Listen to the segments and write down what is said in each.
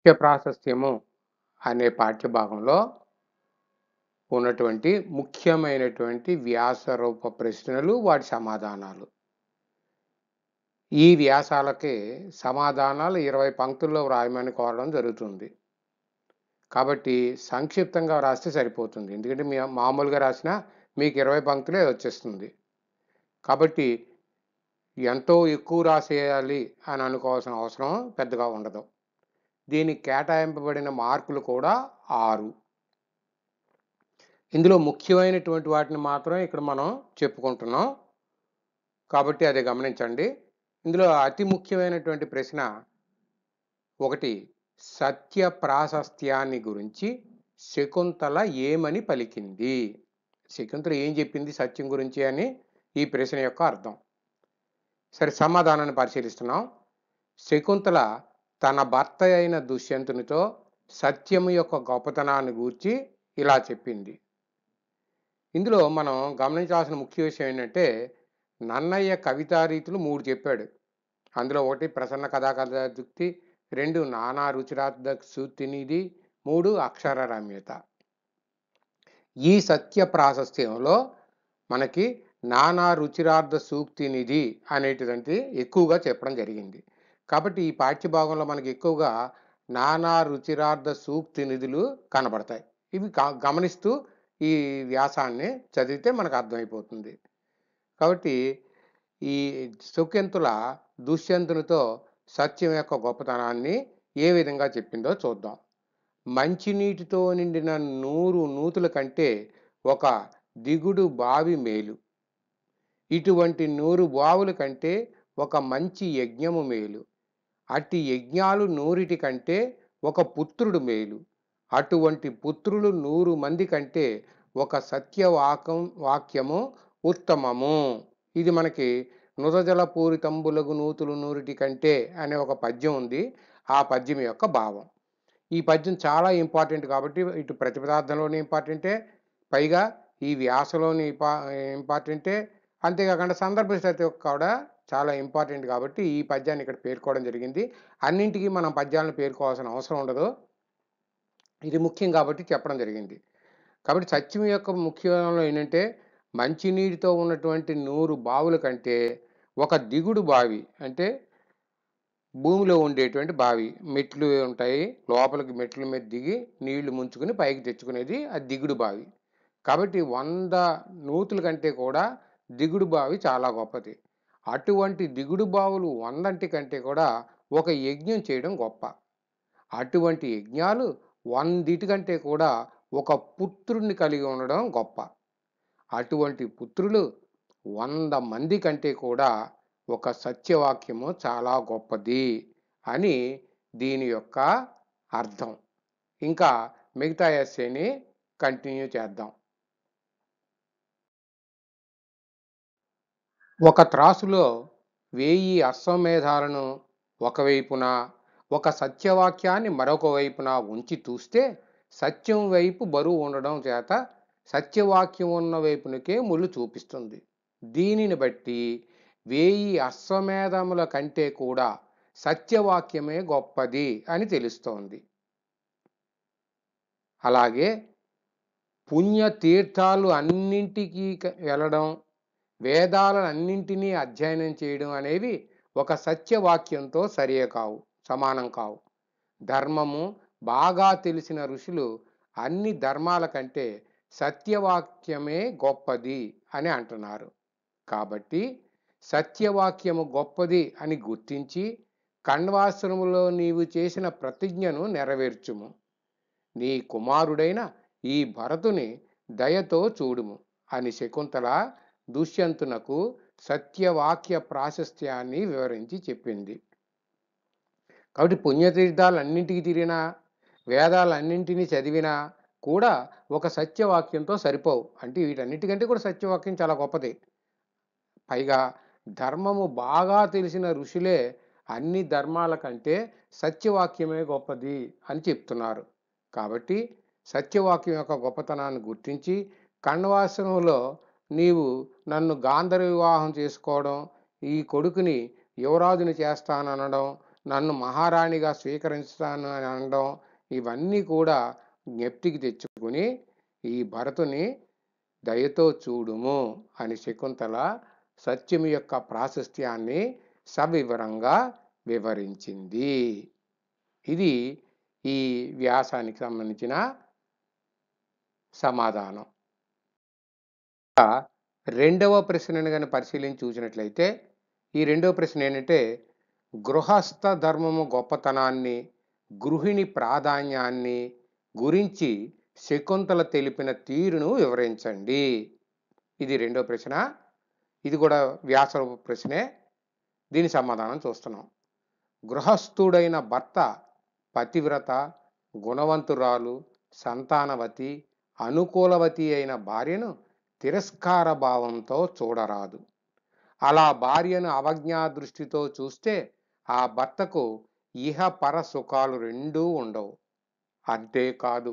ముఖ్య ప్రాశస్త్యము అనే పాఠ్యభాగంలో ఉన్నటువంటి ముఖ్యమైనటువంటి వ్యాసరూప ప్రశ్నలు వాటి సమాధానాలు ఈ వ్యాసాలకి సమాధానాలు ఇరవై పంక్తుల్లో వ్రాయమని కోరడం జరుగుతుంది కాబట్టి సంక్షిప్తంగా రాస్తే సరిపోతుంది ఎందుకంటే మీ మామూలుగా రాసిన మీకు ఇరవై పంక్తులే వచ్చేస్తుంది కాబట్టి ఎంతో ఎక్కువ రాసేయాలి అని అనుకోవాల్సిన అవసరం పెద్దగా ఉండదు దీనికి కేటాయింపబడిన మార్కులు కూడా ఆరు ఇందులో ముఖ్యమైనటువంటి వాటిని మాత్రం ఇక్కడ మనం చెప్పుకుంటున్నాం కాబట్టి అది గమనించండి ఇందులో అతి ముఖ్యమైనటువంటి ప్రశ్న ఒకటి సత్య ప్రాశస్త్యాన్ని గురించి శకుంతల ఏమని పలికింది శకుంతల ఏం చెప్పింది సత్యం గురించి అని ఈ ప్రశ్న యొక్క అర్థం సరే సమాధానాన్ని పరిశీలిస్తున్నాం శకుంతల తన భర్త అయిన దుష్యంతునితో సత్యము యొక్క గొప్పతనాన్ని గూర్చి ఇలా చెప్పింది ఇందులో మనం గమనించాల్సిన ముఖ్య విషయం ఏంటంటే నన్నయ్య కవితా రీతులు మూడు చెప్పాడు అందులో ఒకటి ప్రసన్న కథా కథాదుక్తి రెండు నానా రుచిరార్థ సూక్తినిధి మూడు రమ్యత ఈ సత్య ప్రాశస్త్యంలో మనకి నానా రుచిరార్థ సూక్తినిధి అనేటువంటి ఎక్కువగా చెప్పడం జరిగింది కాబట్టి ఈ పాఠ్యభాగంలో మనకి ఎక్కువగా నానా రుచిరార్థ సూక్తి నిధులు కనబడతాయి ఇవి గమనిస్తూ ఈ వ్యాసాన్ని చదివితే మనకు అర్థమైపోతుంది కాబట్టి ఈ సుఖ్యంతుల దుష్యంతునితో సత్యం యొక్క గొప్పతనాన్ని ఏ విధంగా చెప్పిందో చూద్దాం మంచినీటితో నిండిన నూరు నూతుల కంటే ఒక దిగుడు బావి మేలు ఇటువంటి నూరు బావుల కంటే ఒక మంచి యజ్ఞము మేలు అట్టి యజ్ఞాలు నూరిటి కంటే ఒక పుత్రుడు మేలు అటువంటి పుత్రులు నూరు మంది కంటే ఒక సత్యవాకం వాక్యము ఉత్తమము ఇది మనకి పూరి పూరితంబులగు నూతులు నూరిటి కంటే అనే ఒక పద్యం ఉంది ఆ పద్యం యొక్క భావం ఈ పద్యం చాలా ఇంపార్టెంట్ కాబట్టి ఇటు ప్రతిపదార్థంలోనే ఇంపార్టెంటే పైగా ఈ వ్యాసలోని ఇంపార్టెంటే అంతేకాకుండా సందర్భ కూడా చాలా ఇంపార్టెంట్ కాబట్టి ఈ పద్యాన్ని ఇక్కడ పేర్కోవడం జరిగింది అన్నింటికీ మనం పద్యాలను పేర్కోవాల్సిన అవసరం ఉండదు ఇది ముఖ్యం కాబట్టి చెప్పడం జరిగింది కాబట్టి సత్యం యొక్క ముఖ్యంలో ఏంటంటే మంచినీటితో ఉన్నటువంటి నూరు బావుల కంటే ఒక దిగుడు బావి అంటే భూమిలో ఉండేటువంటి బావి మెట్లు ఉంటాయి లోపలికి మెట్ల మీద దిగి నీళ్లు ముంచుకుని పైకి తెచ్చుకునేది ఆ దిగుడు బావి కాబట్టి వంద నూతుల కంటే కూడా దిగుడు బావి చాలా గొప్పది అటువంటి దిగుడు బావులు వందంటి కంటే కూడా ఒక యజ్ఞం చేయడం గొప్ప అటువంటి యజ్ఞాలు వందిటి కంటే కూడా ఒక పుత్రుణ్ణి కలిగి ఉండడం గొప్ప అటువంటి పుత్రులు వంద మంది కంటే కూడా ఒక సత్యవాక్యము చాలా గొప్పది అని దీని యొక్క అర్థం ఇంకా మిగతా ఎస్సేని కంటిన్యూ చేద్దాం ఒక త్రాసులో వేయి అశ్వమేధాలను ఒకవైపున ఒక సత్యవాక్యాన్ని మరొక వైపున ఉంచి చూస్తే సత్యం వైపు బరువు ఉండడం చేత సత్యవాక్యం ఉన్న వైపునకే ముళ్ళు చూపిస్తుంది దీనిని బట్టి వేయి అశ్వమేధముల కంటే కూడా సత్యవాక్యమే గొప్పది అని తెలుస్తోంది అలాగే పుణ్యతీర్థాలు అన్నింటికీ వెళ్ళడం వేదాలను అన్నింటినీ అధ్యయనం చేయడం అనేవి ఒక సత్యవాక్యంతో సరియే కావు సమానం కావు ధర్మము బాగా తెలిసిన ఋషులు అన్ని ధర్మాల కంటే సత్యవాక్యమే గొప్పది అని అంటున్నారు కాబట్టి సత్యవాక్యము గొప్పది అని గుర్తించి కణ్వాశ్రములో నీవు చేసిన ప్రతిజ్ఞను నెరవేర్చుము నీ కుమారుడైన ఈ భరతుని దయతో చూడుము అని శకుంతల దుష్యంతునకు సత్యవాక్య ప్రాశస్త్యాన్ని వివరించి చెప్పింది కాబట్టి పుణ్యతీర్థాలన్నింటికి తిరిగినా వేదాలన్నింటినీ చదివినా కూడా ఒక సత్యవాక్యంతో సరిపోవు అంటే వీటన్నిటికంటే కూడా సత్యవాక్యం చాలా గొప్పది పైగా ధర్మము బాగా తెలిసిన ఋషులే అన్ని ధర్మాల కంటే సత్యవాక్యమే గొప్పది అని చెప్తున్నారు కాబట్టి సత్యవాక్యం యొక్క గొప్పతనాన్ని గుర్తించి కణ్వాసనంలో నీవు నన్ను గాంధర్వ వివాహం చేసుకోవడం ఈ కొడుకుని యువరాజుని చేస్తాననడం నన్ను మహారాణిగా స్వీకరిస్తాను అని అనడం ఇవన్నీ కూడా జ్ఞప్తికి తెచ్చుకుని ఈ భరతుని దయతో చూడుము అని శకుంతల సత్యము యొక్క ప్రాశస్త్యాన్ని సవివరంగా వివరించింది ఇది ఈ వ్యాసానికి సంబంధించిన సమాధానం రెండవ ప్రశ్నను కానీ పరిశీలించి చూసినట్లయితే ఈ రెండవ ప్రశ్న ఏంటంటే గృహస్థ ధర్మము గొప్పతనాన్ని గృహిణి ప్రాధాన్యాన్ని గురించి శకుంతల తెలిపిన తీరును వివరించండి ఇది రెండో ప్రశ్న ఇది కూడా వ్యాసరూప ప్రశ్నే దీని సమాధానం చూస్తున్నాం గృహస్థుడైన భర్త పతివ్రత గుణవంతురాలు సంతానవతి అనుకూలవతి అయిన భార్యను తిరస్కార భావంతో చూడరాదు అలా భార్యను అవజ్ఞా దృష్టితో చూస్తే ఆ భర్తకు ఇహ పర సుఖాలు రెండూ ఉండవు అంతేకాదు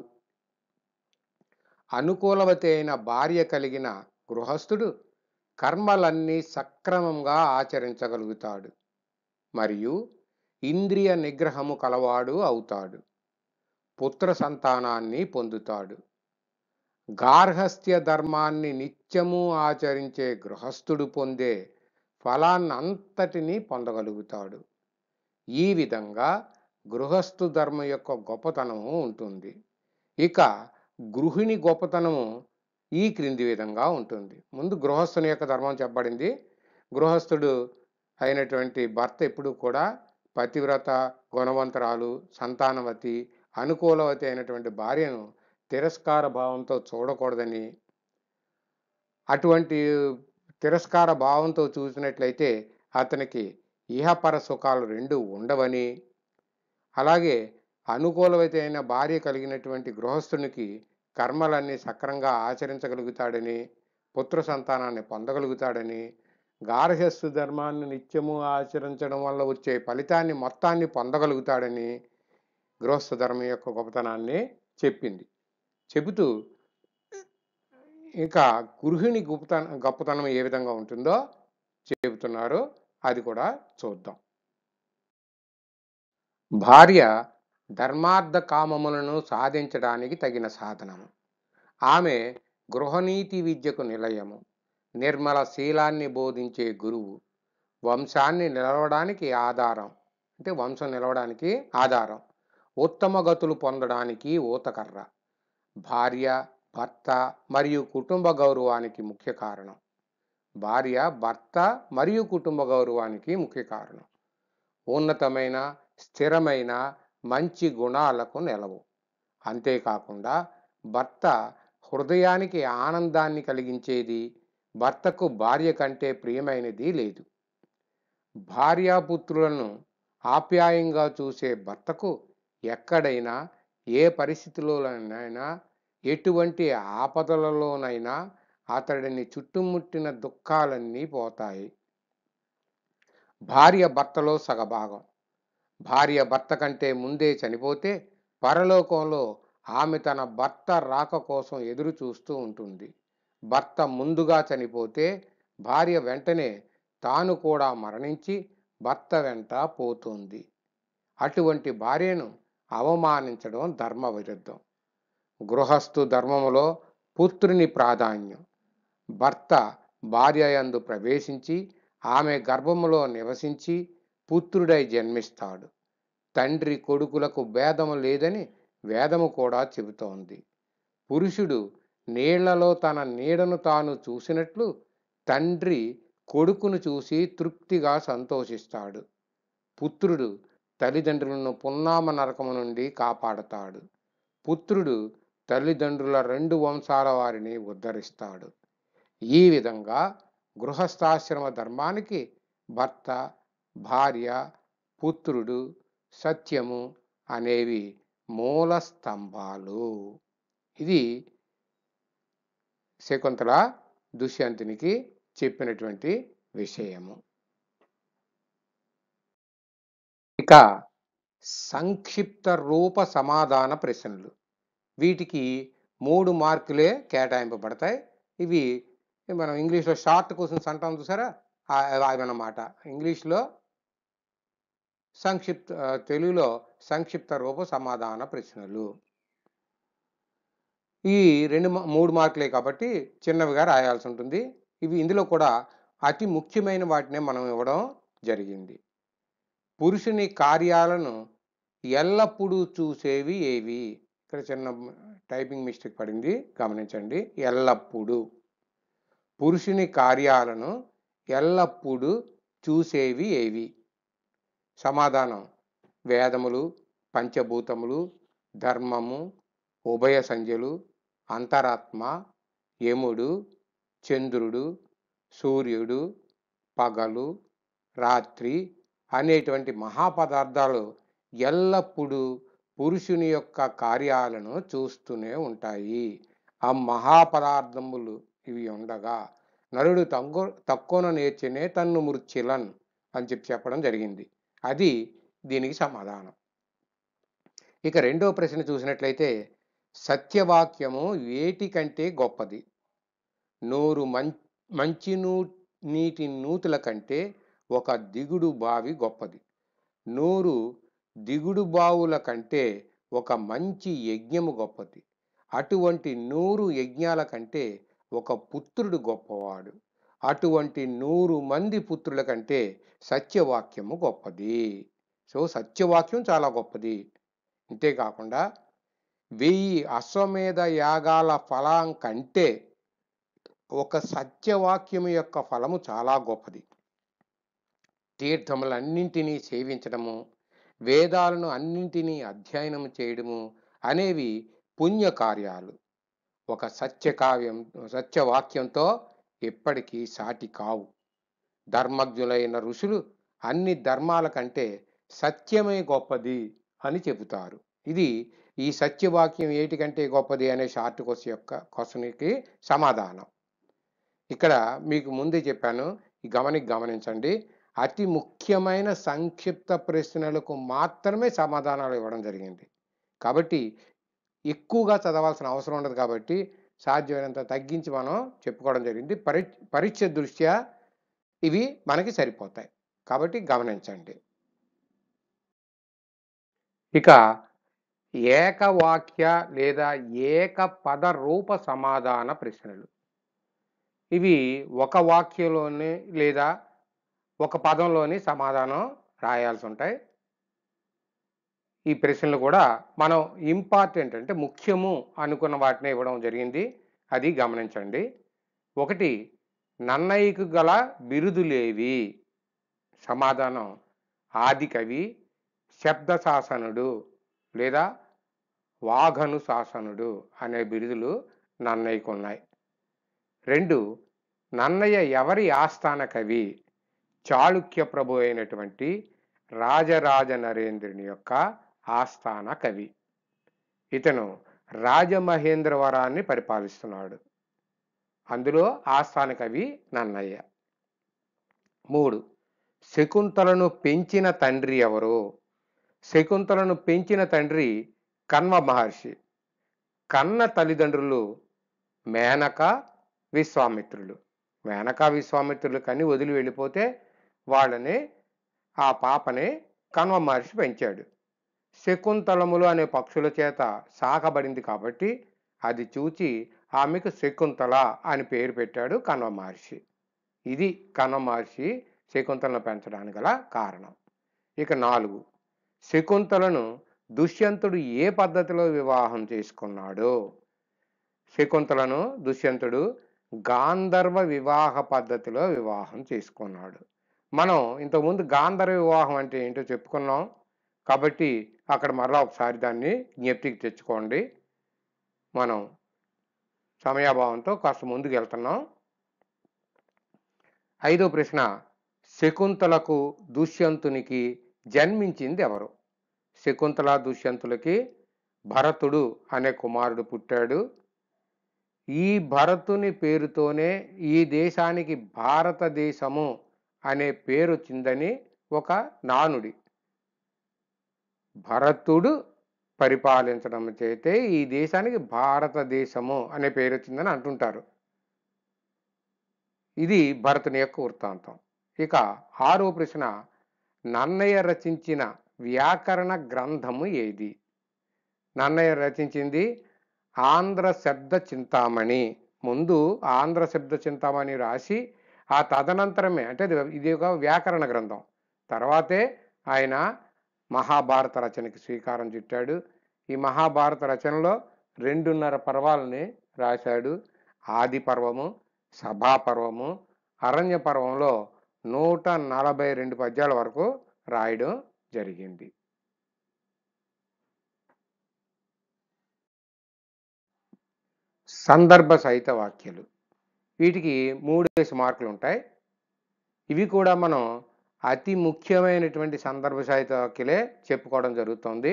అనుకూలవతి అయిన భార్య కలిగిన గృహస్థుడు కర్మలన్నీ సక్రమంగా ఆచరించగలుగుతాడు మరియు ఇంద్రియ నిగ్రహము కలవాడు అవుతాడు పుత్ర సంతానాన్ని పొందుతాడు గార్హస్థ్య ధర్మాన్ని నిత్యము ఆచరించే గృహస్థుడు పొందే ఫలాన్నంతటినీ పొందగలుగుతాడు ఈ విధంగా గృహస్థు ధర్మం యొక్క గొప్పతనము ఉంటుంది ఇక గృహిణి గొప్పతనము ఈ క్రింది విధంగా ఉంటుంది ముందు గృహస్థుని యొక్క ధర్మం చెప్పబడింది గృహస్థుడు అయినటువంటి భర్త ఎప్పుడు కూడా పతివ్రత గుణవంతరాలు సంతానవతి అనుకూలవతి అయినటువంటి భార్యను తిరస్కార భావంతో చూడకూడదని అటువంటి తిరస్కార భావంతో చూసినట్లయితే అతనికి ఇహపర సుఖాలు రెండు ఉండవని అలాగే అనుకూలమైన భార్య కలిగినటువంటి గృహస్థునికి కర్మలన్నీ సక్రంగా ఆచరించగలుగుతాడని పుత్ర సంతానాన్ని పొందగలుగుతాడని గార్హస్థు ధర్మాన్ని నిత్యము ఆచరించడం వల్ల వచ్చే ఫలితాన్ని మొత్తాన్ని పొందగలుగుతాడని గృహస్థ ధర్మం యొక్క గొప్పతనాన్ని చెప్పింది చెబుతూ ఇంకా గృహిణి గొప్పతనం గొప్పతనం ఏ విధంగా ఉంటుందో చెబుతున్నారు అది కూడా చూద్దాం భార్య ధర్మార్థ కామములను సాధించడానికి తగిన సాధనము ఆమె గృహనీతి విద్యకు నిలయము నిర్మల శీలాన్ని బోధించే గురువు వంశాన్ని నిలవడానికి ఆధారం అంటే వంశం నిలవడానికి ఆధారం ఉత్తమ గతులు పొందడానికి ఊతకర్ర భార్య భర్త మరియు కుటుంబ గౌరవానికి ముఖ్య కారణం భార్య భర్త మరియు కుటుంబ గౌరవానికి ముఖ్య కారణం ఉన్నతమైన స్థిరమైన మంచి గుణాలకు నిలవు అంతేకాకుండా భర్త హృదయానికి ఆనందాన్ని కలిగించేది భర్తకు భార్య కంటే ప్రియమైనది లేదు భార్యాపుత్రులను ఆప్యాయంగా చూసే భర్తకు ఎక్కడైనా ఏ పరిస్థితుల్లోనైనా ఎటువంటి ఆపదలలోనైనా అతడిని చుట్టుముట్టిన దుఃఖాలన్నీ పోతాయి భార్య భర్తలో సగభాగం భార్య భర్త కంటే ముందే చనిపోతే పరలోకంలో ఆమె తన భర్త రాక కోసం ఎదురు చూస్తూ ఉంటుంది భర్త ముందుగా చనిపోతే భార్య వెంటనే తాను కూడా మరణించి భర్త వెంట పోతుంది అటువంటి భార్యను అవమానించడం ధర్మ విరుద్ధం గృహస్థు ధర్మములో పుత్రుని ప్రాధాన్యం భర్త భార్య యందు ప్రవేశించి ఆమె గర్భములో నివసించి పుత్రుడై జన్మిస్తాడు తండ్రి కొడుకులకు భేదము లేదని వేదము కూడా చెబుతోంది పురుషుడు నీళ్లలో తన నీడను తాను చూసినట్లు తండ్రి కొడుకును చూసి తృప్తిగా సంతోషిస్తాడు పుత్రుడు తల్లిదండ్రులను పున్నామ నరకము నుండి కాపాడతాడు పుత్రుడు తల్లిదండ్రుల రెండు వంశాల వారిని ఉద్ధరిస్తాడు ఈ విధంగా గృహస్థాశ్రమ ధర్మానికి భర్త భార్య పుత్రుడు సత్యము అనేవి మూల స్తంభాలు ఇది శకుంతల దుష్యంతునికి చెప్పినటువంటి విషయము ఇక సంక్షిప్త రూప సమాధాన ప్రశ్నలు వీటికి మూడు మార్కులే కేటాయింపబడతాయి ఇవి మనం ఇంగ్లీష్లో షార్ట్ క్వశ్చన్స్ అంటాం చూసారా అవన్నమాట ఇంగ్లీష్లో సంక్షిప్త తెలుగులో సంక్షిప్త రూప సమాధాన ప్రశ్నలు ఈ రెండు మూడు మార్కులే కాబట్టి చిన్నవిగా రాయాల్సి ఉంటుంది ఇవి ఇందులో కూడా అతి ముఖ్యమైన వాటినే మనం ఇవ్వడం జరిగింది పురుషుని కార్యాలను ఎల్లప్పుడూ చూసేవి ఏవి ఇక్కడ చిన్న టైపింగ్ మిస్టేక్ పడింది గమనించండి ఎల్లప్పుడూ పురుషుని కార్యాలను ఎల్లప్పుడూ చూసేవి ఏవి సమాధానం వేదములు పంచభూతములు ధర్మము ఉభయ సంధ్యలు అంతరాత్మ యముడు చంద్రుడు సూర్యుడు పగలు రాత్రి అనేటువంటి మహాపదార్థాలు ఎల్లప్పుడూ పురుషుని యొక్క కార్యాలను చూస్తూనే ఉంటాయి ఆ మహాపదార్థములు ఇవి ఉండగా నరుడు తగ్గు తక్కువన నేర్చినే తన్ను మృత్యులన్ అని చెప్పి చెప్పడం జరిగింది అది దీనికి సమాధానం ఇక రెండో ప్రశ్న చూసినట్లయితే సత్యవాక్యము వేటి కంటే గొప్పది నూరు మం మంచి నూ నీటి నూతుల కంటే ఒక దిగుడు బావి గొప్పది నూరు దిగుడు బావుల కంటే ఒక మంచి యజ్ఞము గొప్పది అటువంటి నూరు యజ్ఞాల కంటే ఒక పుత్రుడు గొప్పవాడు అటువంటి నూరు మంది పుత్రుల కంటే సత్యవాక్యము గొప్పది సో సత్యవాక్యం చాలా గొప్పది అంతేకాకుండా వెయ్యి అశ్వమేధ యాగాల ఫలం కంటే ఒక సత్యవాక్యం యొక్క ఫలము చాలా గొప్పది తీర్థములన్నింటినీ సేవించడము వేదాలను అన్నింటినీ అధ్యయనం చేయడము అనేవి పుణ్యకార్యాలు ఒక సత్యకావ్యం సత్యవాక్యంతో ఎప్పటికీ సాటి కావు ధర్మజ్ఞులైన ఋషులు అన్ని ధర్మాల కంటే సత్యమే గొప్పది అని చెబుతారు ఇది ఈ సత్యవాక్యం ఏటికంటే గొప్పది అనే షార్ట్ క్వశ్చన్ యొక్క క్వశ్చన్కి సమాధానం ఇక్కడ మీకు ముందే చెప్పాను ఈ గమని గమనించండి అతి ముఖ్యమైన సంక్షిప్త ప్రశ్నలకు మాత్రమే సమాధానాలు ఇవ్వడం జరిగింది కాబట్టి ఎక్కువగా చదవాల్సిన అవసరం ఉండదు కాబట్టి సాధ్యమైనంత తగ్గించి మనం చెప్పుకోవడం జరిగింది పరి పరీక్ష దృష్ట్యా ఇవి మనకి సరిపోతాయి కాబట్టి గమనించండి ఇక ఏకవాక్య లేదా ఏక పద రూప సమాధాన ప్రశ్నలు ఇవి ఒక వాక్యంలోనే లేదా ఒక పదంలోని సమాధానం రాయాల్సి ఉంటాయి ఈ ప్రశ్నలు కూడా మనం ఇంపార్టెంట్ అంటే ముఖ్యము అనుకున్న వాటిని ఇవ్వడం జరిగింది అది గమనించండి ఒకటి నన్నయ్యకు గల బిరుదులేవి సమాధానం ఆది కవి శబ్ద శాసనుడు లేదా వాఘను శాసనుడు అనే బిరుదులు నన్నయ్యకు ఉన్నాయి రెండు నన్నయ్య ఎవరి ఆస్థాన కవి చాళుక్య ప్రభు అయినటువంటి రాజరాజ నరేంద్రుని యొక్క ఆస్థాన కవి ఇతను రాజమహేంద్రవరాన్ని పరిపాలిస్తున్నాడు అందులో ఆస్థాన కవి నన్నయ్య మూడు శకుంతలను పెంచిన తండ్రి ఎవరు శకుంతలను పెంచిన తండ్రి కన్వ మహర్షి కన్న తల్లిదండ్రులు మేనక విశ్వామిత్రులు మేనక విశ్వామిత్రులు కానీ వదిలి వెళ్ళిపోతే వాళ్ళని ఆ పాపని కన్వ మహర్షి పెంచాడు శకుంతలములు అనే పక్షుల చేత సాకబడింది కాబట్టి అది చూచి ఆమెకు శకుంతల అని పేరు పెట్టాడు కన్వ మహర్షి ఇది కన్వ మహర్షి శకుంతలను పెంచడానికి గల కారణం ఇక నాలుగు శకుంతలను దుష్యంతుడు ఏ పద్ధతిలో వివాహం చేసుకున్నాడో శకుంతలను దుష్యంతుడు గాంధర్వ వివాహ పద్ధతిలో వివాహం చేసుకున్నాడు మనం ఇంతకుముందు గాంధర్వ వివాహం అంటే ఏంటో చెప్పుకున్నాం కాబట్టి అక్కడ మరలా ఒకసారి దాన్ని జ్ఞప్తికి తెచ్చుకోండి మనం సమయాభావంతో కాస్త ముందుకు వెళ్తున్నాం ఐదో ప్రశ్న శకుంతలకు దుష్యంతునికి జన్మించింది ఎవరు శకుంతల దుష్యంతులకి భరతుడు అనే కుమారుడు పుట్టాడు ఈ భరతుని పేరుతోనే ఈ దేశానికి భారతదేశము అనే పేరు వచ్చిందని ఒక నానుడి భరతుడు పరిపాలించడం చేతే ఈ దేశానికి భారతదేశము అనే పేరు వచ్చిందని అంటుంటారు ఇది భరతుని యొక్క వృత్తాంతం ఇక ఆరో ప్రశ్న నన్నయ్య రచించిన వ్యాకరణ గ్రంథము ఏది నన్నయ్య రచించింది ఆంధ్ర శబ్ద చింతామణి ముందు ఆంధ్ర శబ్ద చింతామణి రాసి ఆ తదనంతరమే అంటే ఇది ఒక వ్యాకరణ గ్రంథం తర్వాతే ఆయన మహాభారత రచనకి శ్రీకారం చుట్టాడు ఈ మహాభారత రచనలో రెండున్నర పర్వాలని రాశాడు ఆది పర్వము సభాపర్వము అరణ్య పర్వంలో నూట నలభై రెండు పద్యాల వరకు రాయడం జరిగింది సందర్భ సహిత వాక్యలు వీటికి మూడు వేసి మార్కులు ఉంటాయి ఇవి కూడా మనం అతి ముఖ్యమైనటువంటి సందర్భ సాహిత్యకిలే చెప్పుకోవడం జరుగుతుంది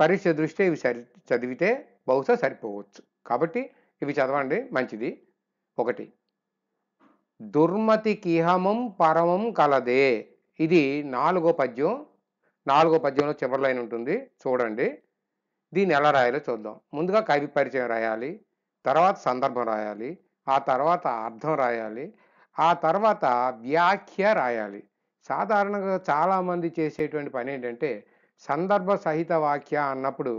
పరీక్ష దృష్ట్యా ఇవి సరి చదివితే బహుశా సరిపోవచ్చు కాబట్టి ఇవి చదవండి మంచిది ఒకటి దుర్మతి కిహమం పరమం కలదే ఇది నాలుగో పద్యం నాలుగో పద్యంలో చివరి లైన్ ఉంటుంది చూడండి దీన్ని ఎలా రాయాలో చూద్దాం ముందుగా కవి పరిచయం రాయాలి తర్వాత సందర్భం రాయాలి ఆ తర్వాత అర్థం రాయాలి ఆ తర్వాత వ్యాఖ్య రాయాలి సాధారణంగా చాలామంది చేసేటువంటి పని ఏంటంటే సందర్భ సహిత వాక్య అన్నప్పుడు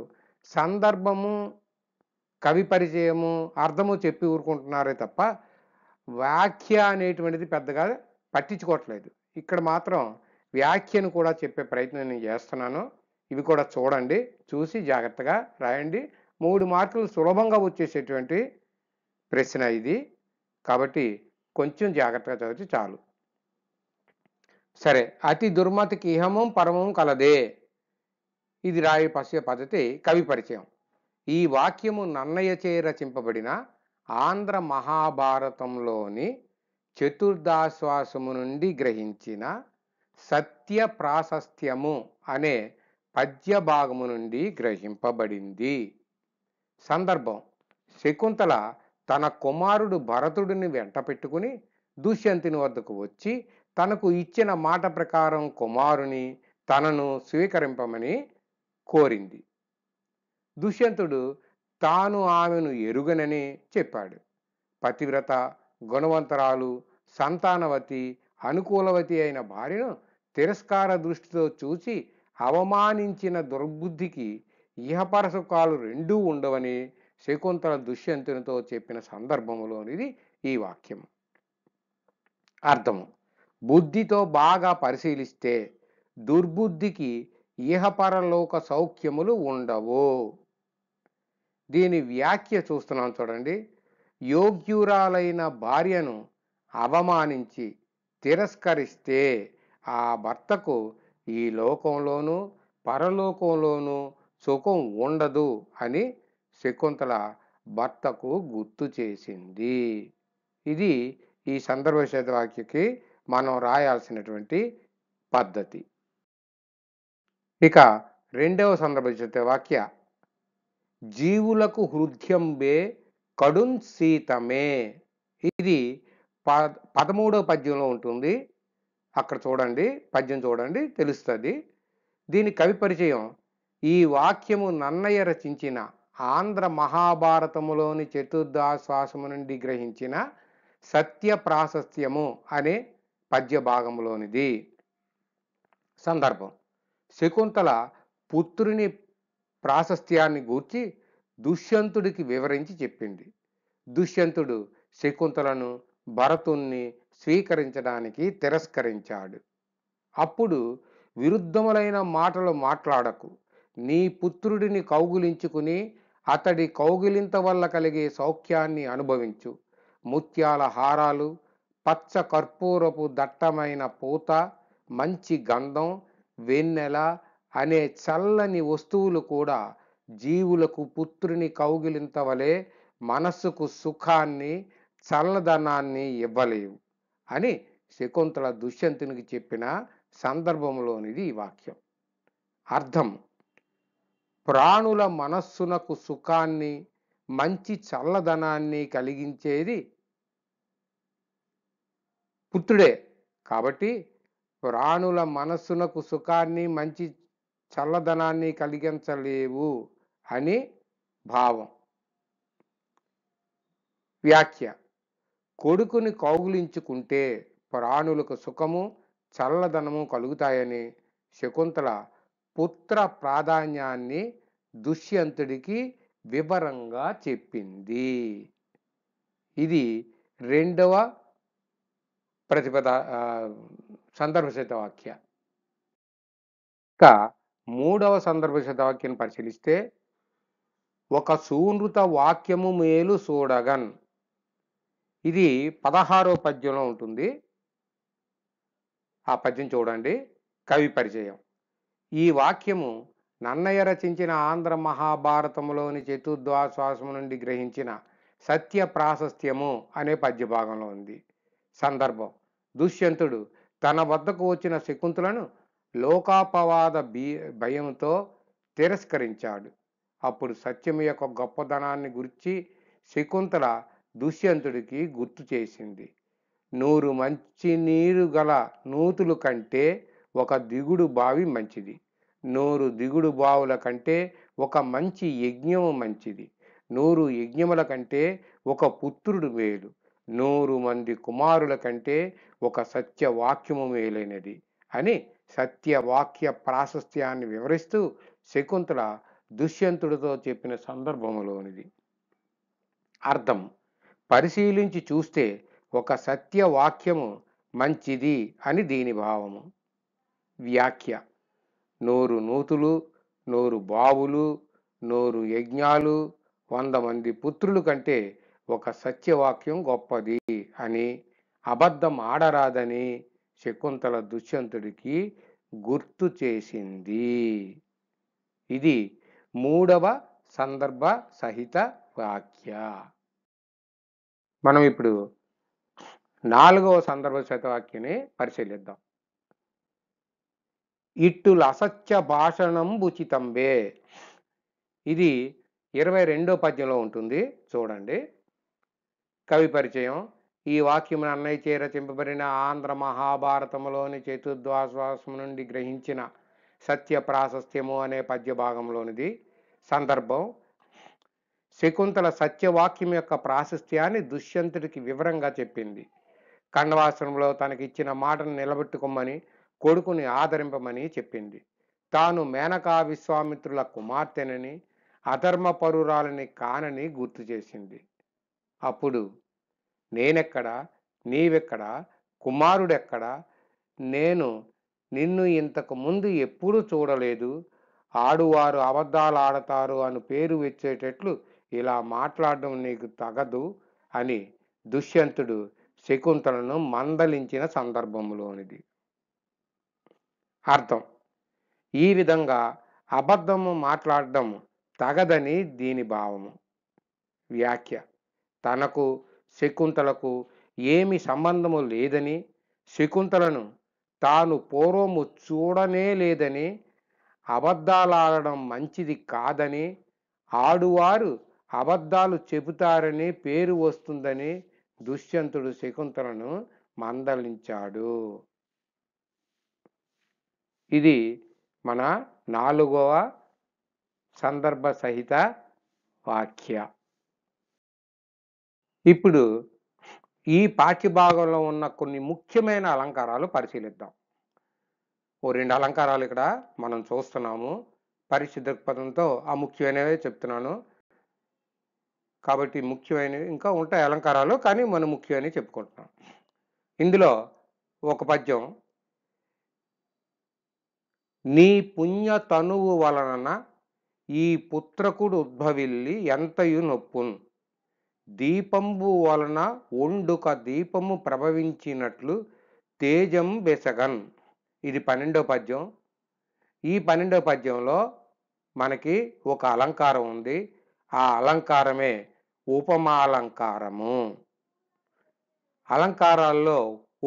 సందర్భము కవి పరిచయము అర్థము చెప్పి ఊరుకుంటున్నారే తప్ప వ్యాఖ్య అనేటువంటిది పెద్దగా పట్టించుకోవట్లేదు ఇక్కడ మాత్రం వ్యాఖ్యను కూడా చెప్పే ప్రయత్నం నేను చేస్తున్నాను ఇవి కూడా చూడండి చూసి జాగ్రత్తగా రాయండి మూడు మార్కులు సులభంగా వచ్చేసేటువంటి ప్రశ్న ఇది కాబట్టి కొంచెం జాగ్రత్తగా చదివితే చాలు సరే అతి దుర్మతికి ఇహమం పరమం కలదే ఇది రాయి పశ్య పద్ధతి కవి పరిచయం ఈ వాక్యము చే రచింపబడిన ఆంధ్ర మహాభారతంలోని చతుర్దాశ్వాసము నుండి గ్రహించిన సత్య ప్రాశస్త్యము అనే పద్య భాగము నుండి గ్రహింపబడింది సందర్భం శకుంతల తన కుమారుడు భరతుడిని వెంట పెట్టుకుని దుష్యంతిని వద్దకు వచ్చి తనకు ఇచ్చిన మాట ప్రకారం కుమారుని తనను స్వీకరింపమని కోరింది దుష్యంతుడు తాను ఆమెను ఎరుగనని చెప్పాడు పతివ్రత గుణవంతరాలు సంతానవతి అనుకూలవతి అయిన భార్యను తిరస్కార దృష్టితో చూసి అవమానించిన దుర్బుద్ధికి ఇహపరసుకాలు రెండూ ఉండవని శకుంతల దుష్యంతునితో చెప్పిన సందర్భంలోనిది ఈ వాక్యం అర్థము బుద్ధితో బాగా పరిశీలిస్తే దుర్బుద్ధికి ఇహపరలోక సౌఖ్యములు ఉండవు దీని వ్యాఖ్య చూస్తున్నాం చూడండి యోగ్యురాలైన భార్యను అవమానించి తిరస్కరిస్తే ఆ భర్తకు ఈ లోకంలోనూ పరలోకంలోనూ సుఖం ఉండదు అని శకుంతల భర్తకు గుర్తు చేసింది ఇది ఈ వాక్యకి మనం రాయాల్సినటువంటి పద్ధతి ఇక రెండవ సందర్భశత వాక్య జీవులకు హృద్యంబే కడుం సీతమే ఇది ప పదమూడవ పద్యంలో ఉంటుంది అక్కడ చూడండి పద్యం చూడండి తెలుస్తుంది దీని కవి పరిచయం ఈ వాక్యము నన్నయ్య రచించిన ఆంధ్ర మహాభారతములోని చతుర్దాశ్వాసము నుండి గ్రహించిన సత్య ప్రాశస్త్యము అనే పద్యభాగములోనిది సందర్భం శకుంతల పుత్రుని ప్రాశస్త్యాన్ని గూర్చి దుష్యంతుడికి వివరించి చెప్పింది దుష్యంతుడు శకుంతలను భరతుణ్ణి స్వీకరించడానికి తిరస్కరించాడు అప్పుడు విరుద్ధములైన మాటలు మాట్లాడకు నీ పుత్రుడిని కౌగులించుకుని అతడి కౌగిలింత వల్ల కలిగే సౌఖ్యాన్ని అనుభవించు ముత్యాల హారాలు పచ్చ కర్పూరపు దట్టమైన పూత మంచి గంధం వెన్నెల అనే చల్లని వస్తువులు కూడా జీవులకు పుత్రుని కౌగిలింత వలె మనస్సుకు సుఖాన్ని చల్లదనాన్ని ఇవ్వలేవు అని శకుంతల దుష్యంతునికి చెప్పిన సందర్భంలోనిది ఈ వాక్యం అర్థం ప్రాణుల మనస్సునకు సుఖాన్ని మంచి చల్లదనాన్ని కలిగించేది పుత్రుడే కాబట్టి ప్రాణుల మనస్సునకు సుఖాన్ని మంచి చల్లదనాన్ని కలిగించలేవు అని భావం వ్యాఖ్య కొడుకుని కౌగులించుకుంటే ప్రాణులకు సుఖము చల్లదనము కలుగుతాయని శకుంతల పుత్ర ప్రాధాన్యాన్ని దుష్యంతుడికి వివరంగా చెప్పింది ఇది రెండవ ప్రతిపద సందర్భ శతవాక్య ఇక మూడవ సందర్భ శతవాక్యం పరిశీలిస్తే ఒక సూనృత వాక్యము మేలు చూడగన్ ఇది పదహారో పద్యంలో ఉంటుంది ఆ పద్యం చూడండి కవి పరిచయం ఈ వాక్యము నన్నయ్య రచించిన ఆంధ్ర మహాభారతంలోని చతుర్ద్వాశ్వాసము నుండి గ్రహించిన సత్య ప్రాశస్త్యము అనే పద్యభాగంలో ఉంది సందర్భం దుష్యంతుడు తన వద్దకు వచ్చిన శకుంతులను లోకాపవాద బీ భయంతో తిరస్కరించాడు అప్పుడు సత్యం యొక్క గొప్పదనాన్ని గురించి శకుంతల దుష్యంతుడికి గుర్తు చేసింది నూరు మంచి నీరు గల నూతులు కంటే ఒక దిగుడు బావి మంచిది నూరు దిగుడు బావుల కంటే ఒక మంచి యజ్ఞము మంచిది నూరు యజ్ఞముల కంటే ఒక పుత్రుడు మేలు నూరు మంది కుమారుల కంటే ఒక సత్యవాక్యము మేలైనది అని సత్యవాక్య ప్రాశస్త్యాన్ని వివరిస్తూ శకుంతల దుష్యంతుడితో చెప్పిన సందర్భములోనిది అర్థం పరిశీలించి చూస్తే ఒక సత్యవాక్యము మంచిది అని దీని భావము వ్యాఖ్య నూరు నూతులు నూరు బావులు నూరు యజ్ఞాలు వంద మంది పుత్రులు కంటే ఒక సత్యవాక్యం గొప్పది అని అబద్ధం ఆడరాదని శకుంతల దుష్యంతుడికి గుర్తు చేసింది ఇది మూడవ సందర్భ సహిత వాక్య మనం ఇప్పుడు నాలుగవ సందర్భ వాక్యని పరిశీలిద్దాం ఇట్టుల అసత్య భాషణం ఉచితంబే ఇది ఇరవై రెండో పద్యంలో ఉంటుంది చూడండి కవి పరిచయం ఈ వాక్యం అన్నయ్య చే రచింపబడిన ఆంధ్ర మహాభారతంలోని చతుర్ద్వాశ్వాసం నుండి గ్రహించిన సత్య ప్రాశస్త్యము అనే పద్య భాగంలోనిది సందర్భం శకుంతల సత్యవాక్యం యొక్క ప్రాశస్త్యాన్ని దుష్యంతుడికి వివరంగా చెప్పింది ఖండవాసనంలో తనకిచ్చిన మాటను నిలబెట్టుకోమని కొడుకుని ఆదరింపమని చెప్పింది తాను మేనకా విశ్వామిత్రుల కుమార్తెనని అధర్మ పరురాలని కానని గుర్తు చేసింది అప్పుడు నేనెక్కడ నీవెక్కడ కుమారుడెక్కడా నేను నిన్ను ఇంతకు ముందు ఎప్పుడూ చూడలేదు ఆడువారు అబద్ధాలు ఆడతారు అని పేరు వచ్చేటట్లు ఇలా మాట్లాడడం నీకు తగదు అని దుష్యంతుడు శకుంతలను మందలించిన సందర్భంలోనిది అర్థం ఈ విధంగా అబద్ధము మాట్లాడడం తగదని దీని భావము వ్యాఖ్య తనకు శకుంతలకు ఏమి సంబంధము లేదని శకుంతలను తాను పూర్వము చూడనే లేదని అబద్ధాలాడడం మంచిది కాదని ఆడువారు అబద్ధాలు చెబుతారని పేరు వస్తుందని దుష్యంతుడు శకుంతలను మందలించాడు ఇది మన నాలుగవ సందర్భ సహిత వాక్య ఇప్పుడు ఈ పాఠ్యభాగంలో ఉన్న కొన్ని ముఖ్యమైన అలంకారాలు పరిశీలిద్దాం ఓ రెండు అలంకారాలు ఇక్కడ మనం చూస్తున్నాము పరిశుద్ధ పదంతో ఆ ముఖ్యమైనవే చెప్తున్నాను కాబట్టి ముఖ్యమైనవి ఇంకా ఉంటాయి అలంకారాలు కానీ మనం ముఖ్యమైనవి చెప్పుకుంటున్నాం ఇందులో ఒక పద్యం నీ పుణ్య తనువు వలన ఈ పుత్రకుడు ఉద్భవిల్లి ఎంతయు నొప్పున్ దీపంబు వలన ఒండుక దీపము ప్రభవించినట్లు తేజం బెసగన్ ఇది పన్నెండో పద్యం ఈ పన్నెండో పద్యంలో మనకి ఒక అలంకారం ఉంది ఆ అలంకారమే ఉపమాలంకారము అలంకారాల్లో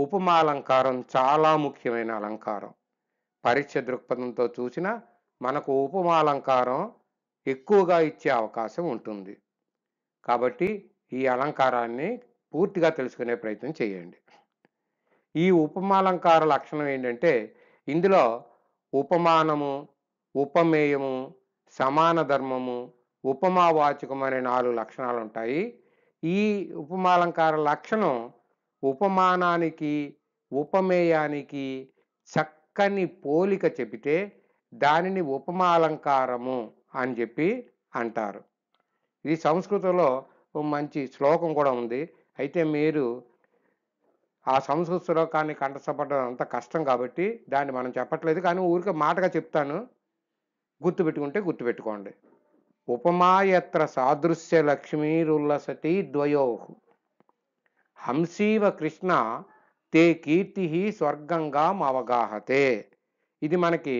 ఉపమాలంకారం చాలా ముఖ్యమైన అలంకారం పరీక్ష దృక్పథంతో చూసినా మనకు ఉపమాలంకారం ఎక్కువగా ఇచ్చే అవకాశం ఉంటుంది కాబట్టి ఈ అలంకారాన్ని పూర్తిగా తెలుసుకునే ప్రయత్నం చేయండి ఈ ఉపమాలంకార లక్షణం ఏంటంటే ఇందులో ఉపమానము ఉపమేయము సమాన ధర్మము ఉపమావాచకం అనే నాలుగు లక్షణాలు ఉంటాయి ఈ ఉపమాలంకార లక్షణం ఉపమానానికి ఉపమేయానికి చక్క చక్కని పోలిక చెబితే దానిని ఉపమాలంకారము అని చెప్పి అంటారు ఇది సంస్కృతంలో మంచి శ్లోకం కూడా ఉంది అయితే మీరు ఆ సంస్కృత శ్లోకాన్ని కంటసపడడం అంత కష్టం కాబట్టి దాన్ని మనం చెప్పట్లేదు కానీ ఊరికే మాటగా చెప్తాను గుర్తుపెట్టుకుంటే గుర్తుపెట్టుకోండి ఉపమాయత్ర సాదృశ్య లక్ష్మీరుల్లసతి ద్వయోహు హంసీవ కృష్ణ తే కీర్తి స్వర్గంగా అవగాహతే ఇది మనకి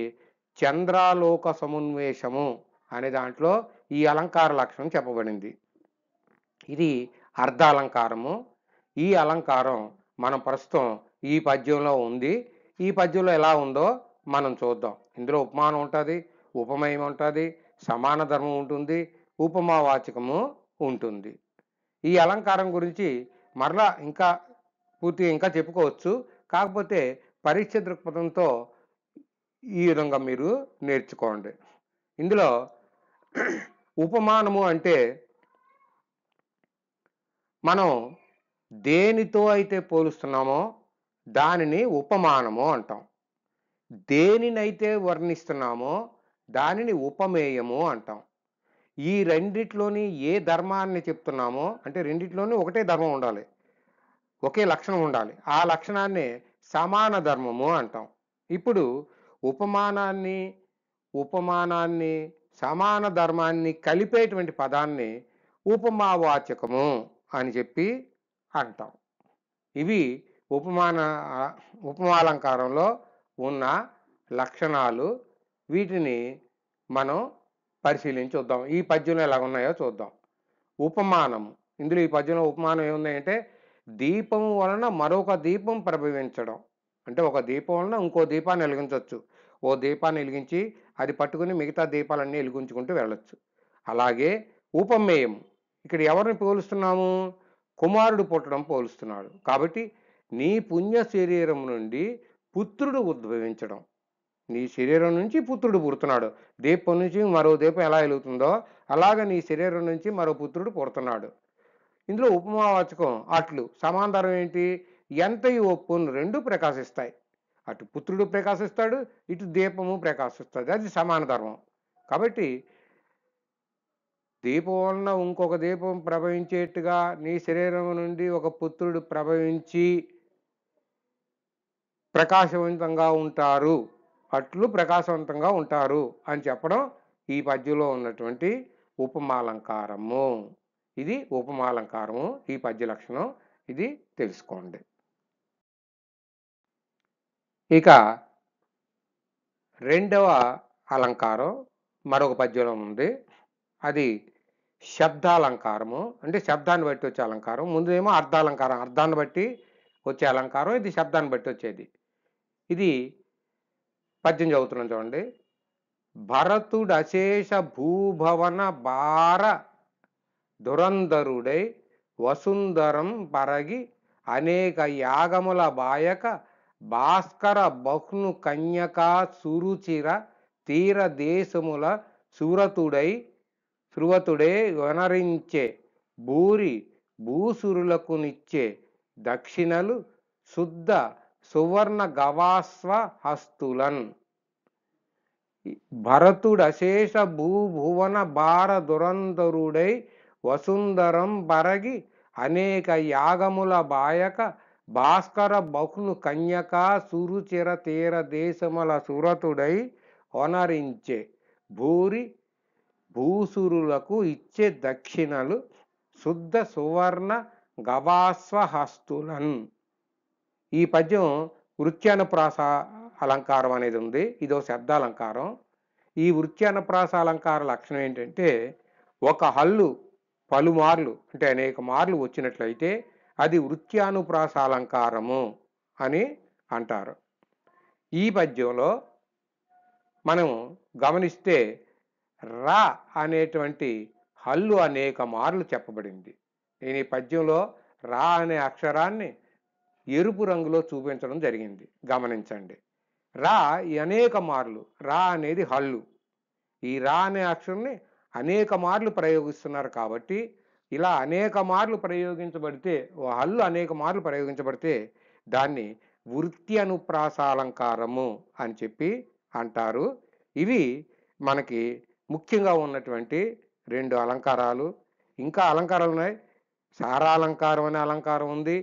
చంద్రాలోక సమున్వేషము అనే దాంట్లో ఈ అలంకార లక్షణం చెప్పబడింది ఇది అర్ధ అలంకారము ఈ అలంకారం మనం ప్రస్తుతం ఈ పద్యంలో ఉంది ఈ పద్యంలో ఎలా ఉందో మనం చూద్దాం ఇందులో ఉపమానం ఉంటుంది ఉపమయం ఉంటుంది సమాన ధర్మం ఉంటుంది ఉపమావాచకము ఉంటుంది ఈ అలంకారం గురించి మరలా ఇంకా పూర్తిగా ఇంకా చెప్పుకోవచ్చు కాకపోతే పరీక్ష దృక్పథంతో ఈ విధంగా మీరు నేర్చుకోండి ఇందులో ఉపమానము అంటే మనం దేనితో అయితే పోలుస్తున్నామో దానిని ఉపమానము అంటాం దేనినైతే వర్ణిస్తున్నామో దానిని ఉపమేయము అంటాం ఈ రెండిట్లోని ఏ ధర్మాన్ని చెప్తున్నామో అంటే రెండిట్లోని ఒకటే ధర్మం ఉండాలి ఒకే లక్షణం ఉండాలి ఆ లక్షణాన్నే సమాన ధర్మము అంటాం ఇప్పుడు ఉపమానాన్ని ఉపమానాన్ని సమాన ధర్మాన్ని కలిపేటువంటి పదాన్ని ఉపమావాచకము అని చెప్పి అంటాం ఇవి ఉపమాన ఉపమాలంకారంలో ఉన్న లక్షణాలు వీటిని మనం పరిశీలించి చూద్దాం ఈ పద్యంలో ఎలా ఉన్నాయో చూద్దాం ఉపమానం ఇందులో ఈ పద్యంలో ఉపమానం ఏముందంటే దీపం వలన మరొక దీపం ప్రభవించడం అంటే ఒక దీపం వలన ఇంకో దీపాన్ని వెలిగించవచ్చు ఓ దీపాన్ని వెలిగించి అది పట్టుకుని మిగతా దీపాలన్నీ వెలిగించుకుంటూ వెళ్ళొచ్చు అలాగే ఉపమేయం ఇక్కడ ఎవరిని పోలుస్తున్నాము కుమారుడు పుట్టడం పోలుస్తున్నాడు కాబట్టి నీ పుణ్య శరీరం నుండి పుత్రుడు ఉద్భవించడం నీ శరీరం నుంచి పుత్రుడు పుడుతున్నాడు దీపం నుంచి మరో దీపం ఎలా వెలుగుతుందో అలాగ నీ శరీరం నుంచి మరో పుత్రుడు పుడుతున్నాడు ఇందులో ఉపమావాచకం అట్లు సమాంతరం ఏంటి ఎంత ఒప్పును రెండు ప్రకాశిస్తాయి అటు పుత్రుడు ప్రకాశిస్తాడు ఇటు దీపము ప్రకాశిస్తుంది అది సమాన ధర్మం కాబట్టి దీపం వలన ఇంకొక దీపం ప్రభవించేట్టుగా నీ శరీరం నుండి ఒక పుత్రుడు ప్రభవించి ప్రకాశవంతంగా ఉంటారు అట్లు ప్రకాశవంతంగా ఉంటారు అని చెప్పడం ఈ పద్యంలో ఉన్నటువంటి ఉపమాలంకారము ఇది ఉపమాలంకారము ఈ పద్య లక్షణం ఇది తెలుసుకోండి ఇక రెండవ అలంకారం మరొక పద్యంలో ఉంది అది శబ్దాలంకారము అంటే శబ్దాన్ని బట్టి వచ్చే అలంకారం ముందేమో అర్థాలంకారం అర్థాన్ని బట్టి వచ్చే అలంకారం ఇది శబ్దాన్ని బట్టి వచ్చేది ఇది పద్యం చదువుతున్నాం చూడండి భరతుడు అశేష భూభవన భార దురంధరుడై వసుంధరం పరగి అనేక యాగముల బాయక భాస్కర బహ్ను కన్యకా సురుచిర తీర దేశముల సురతుడై సురతుడే వనరించే భూరి భూసురులకు నిచ్చే దక్షిణలు శుద్ధ సువర్ణ గవాస్వ హస్తులన్ భరతుడశేష భూభువన భార దురంధరుడై వసుంధరం బరగి అనేక యాగముల బాయక భాస్కర బహును కన్యక సురుచిర తీర దేశముల సురతుడై వనరించే భూరి భూసురులకు ఇచ్చే దక్షిణలు శుద్ధ సువర్ణ గవాస్వహస్తులన్ ఈ పద్యం వృత్యానుప్రాస అలంకారం అనేది ఉంది ఇదో శబ్దాలంకారం ఈ వృత్యానుప్రాస అలంకార లక్షణం ఏంటంటే ఒక హల్లు పలుమార్లు అంటే అనేక మార్లు వచ్చినట్లయితే అది వృత్యానుప్రాస అలంకారము అని అంటారు ఈ పద్యంలో మనం గమనిస్తే రా అనేటువంటి హల్లు అనేక మార్లు చెప్పబడింది నేను ఈ పద్యంలో రా అనే అక్షరాన్ని ఎరుపు రంగులో చూపించడం జరిగింది గమనించండి రా అనేక మార్లు రా అనేది హల్లు ఈ రా అనే అక్షరాన్ని అనేక మార్లు ప్రయోగిస్తున్నారు కాబట్టి ఇలా అనేక మార్లు ప్రయోగించబడితే ఓ హల్లు అనేక మార్లు ప్రయోగించబడితే దాన్ని వృత్తి అనుప్రాసాలంకారము అని చెప్పి అంటారు ఇవి మనకి ముఖ్యంగా ఉన్నటువంటి రెండు అలంకారాలు ఇంకా అలంకారాలు ఉన్నాయి సారాలంకారం అనే అలంకారం ఉంది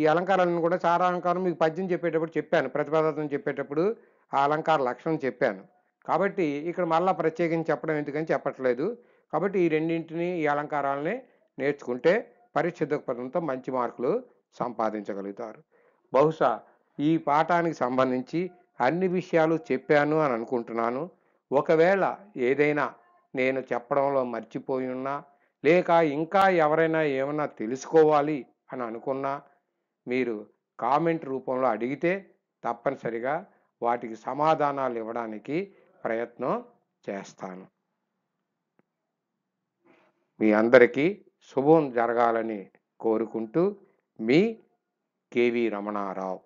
ఈ అలంకారాలను కూడా సారాలంకారం మీకు పద్యం చెప్పేటప్పుడు చెప్పాను ప్రతిపాదార్థం చెప్పేటప్పుడు ఆ అలంకార లక్షణం చెప్పాను కాబట్టి ఇక్కడ మళ్ళీ ప్రత్యేకించి చెప్పడం ఎందుకని చెప్పట్లేదు కాబట్టి ఈ రెండింటిని ఈ అలంకారాలని నేర్చుకుంటే పరీక్ష మంచి మార్కులు సంపాదించగలుగుతారు బహుశా ఈ పాఠానికి సంబంధించి అన్ని విషయాలు చెప్పాను అని అనుకుంటున్నాను ఒకవేళ ఏదైనా నేను చెప్పడంలో మర్చిపోయి ఉన్నా లేక ఇంకా ఎవరైనా ఏమైనా తెలుసుకోవాలి అని అనుకున్నా మీరు కామెంట్ రూపంలో అడిగితే తప్పనిసరిగా వాటికి సమాధానాలు ఇవ్వడానికి ప్రయత్నం చేస్తాను మీ అందరికీ శుభం జరగాలని కోరుకుంటూ మీ కేవీ రమణారావు